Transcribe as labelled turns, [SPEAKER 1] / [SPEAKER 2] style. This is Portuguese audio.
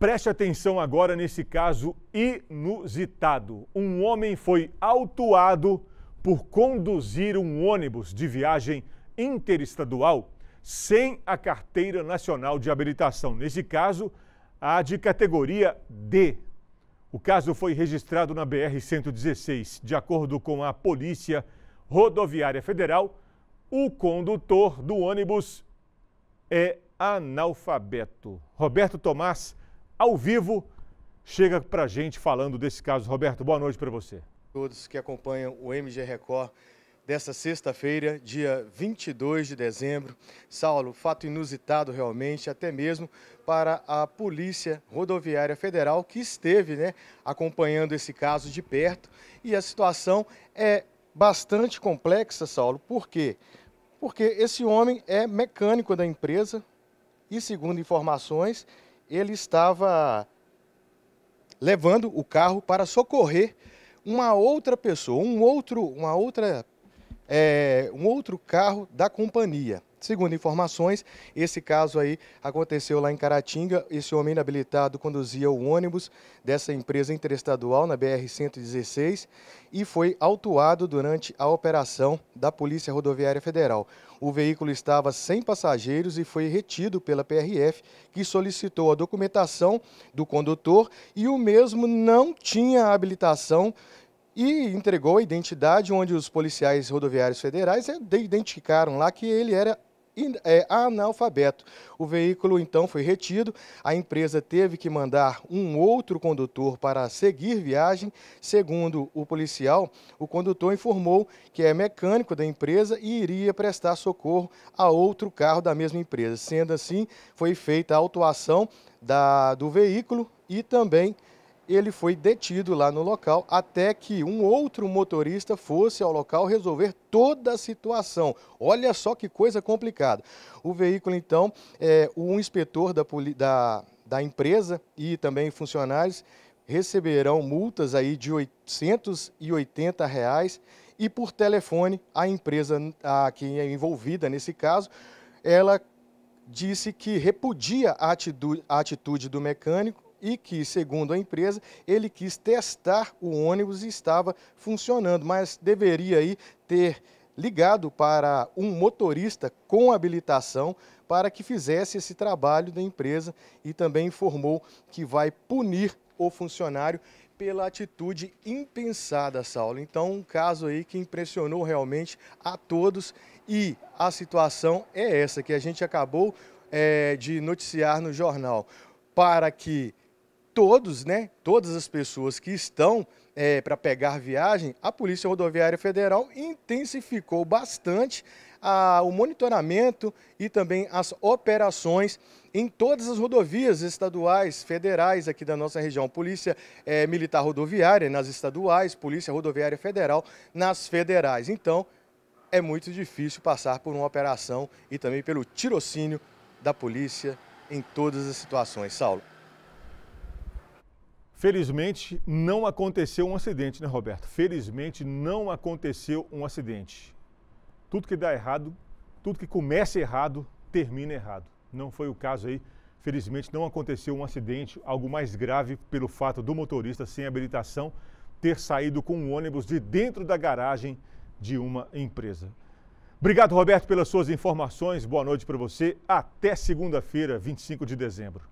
[SPEAKER 1] Preste atenção agora nesse caso inusitado. Um homem foi autuado por conduzir um ônibus de viagem interestadual sem a carteira nacional de habilitação. Nesse caso, a de categoria D. O caso foi registrado na BR-116. De acordo com a Polícia Rodoviária Federal, o condutor do ônibus é analfabeto. Roberto Tomás ao vivo, chega para a gente falando desse caso. Roberto, boa noite para você.
[SPEAKER 2] Todos que acompanham o MG Record dessa sexta-feira, dia 22 de dezembro. Saulo, fato inusitado realmente, até mesmo para a Polícia Rodoviária Federal, que esteve né, acompanhando esse caso de perto. E a situação é bastante complexa, Saulo, por quê? Porque esse homem é mecânico da empresa e, segundo informações, ele estava levando o carro para socorrer uma outra pessoa, um outro, uma outra, é, um outro carro da companhia. Segundo informações, esse caso aí aconteceu lá em Caratinga. Esse homem inabilitado conduzia o ônibus dessa empresa interestadual na BR-116 e foi autuado durante a operação da Polícia Rodoviária Federal. O veículo estava sem passageiros e foi retido pela PRF, que solicitou a documentação do condutor e o mesmo não tinha habilitação e entregou a identidade onde os policiais rodoviários federais eh, identificaram lá que ele era é, analfabeto. O veículo então foi retido, a empresa teve que mandar um outro condutor para seguir viagem. Segundo o policial, o condutor informou que é mecânico da empresa e iria prestar socorro a outro carro da mesma empresa. Sendo assim, foi feita a autuação da, do veículo e também ele foi detido lá no local até que um outro motorista fosse ao local resolver toda a situação. Olha só que coisa complicada. O veículo, então, é, um inspetor da, da, da empresa e também funcionários receberão multas aí de R$ 880 reais e por telefone a empresa a, que é envolvida nesse caso, ela disse que repudia a atitude, a atitude do mecânico e que, segundo a empresa, ele quis testar o ônibus e estava funcionando, mas deveria aí ter ligado para um motorista com habilitação para que fizesse esse trabalho da empresa e também informou que vai punir o funcionário pela atitude impensada, Saulo. Então, um caso aí que impressionou realmente a todos e a situação é essa que a gente acabou é, de noticiar no jornal. Para que todos, né, todas as pessoas que estão é, para pegar viagem, a Polícia Rodoviária Federal intensificou bastante a, o monitoramento e também as operações em todas as rodovias estaduais, federais aqui da nossa região. Polícia é, Militar Rodoviária nas estaduais, Polícia Rodoviária Federal nas federais. Então, é muito difícil passar por uma operação e também pelo tirocínio da polícia em todas as situações. Saulo.
[SPEAKER 1] Felizmente não aconteceu um acidente, né, Roberto? Felizmente não aconteceu um acidente. Tudo que dá errado, tudo que começa errado, termina errado. Não foi o caso aí. Felizmente não aconteceu um acidente, algo mais grave pelo fato do motorista sem habilitação ter saído com um ônibus de dentro da garagem de uma empresa. Obrigado, Roberto, pelas suas informações. Boa noite para você. Até segunda-feira, 25 de dezembro.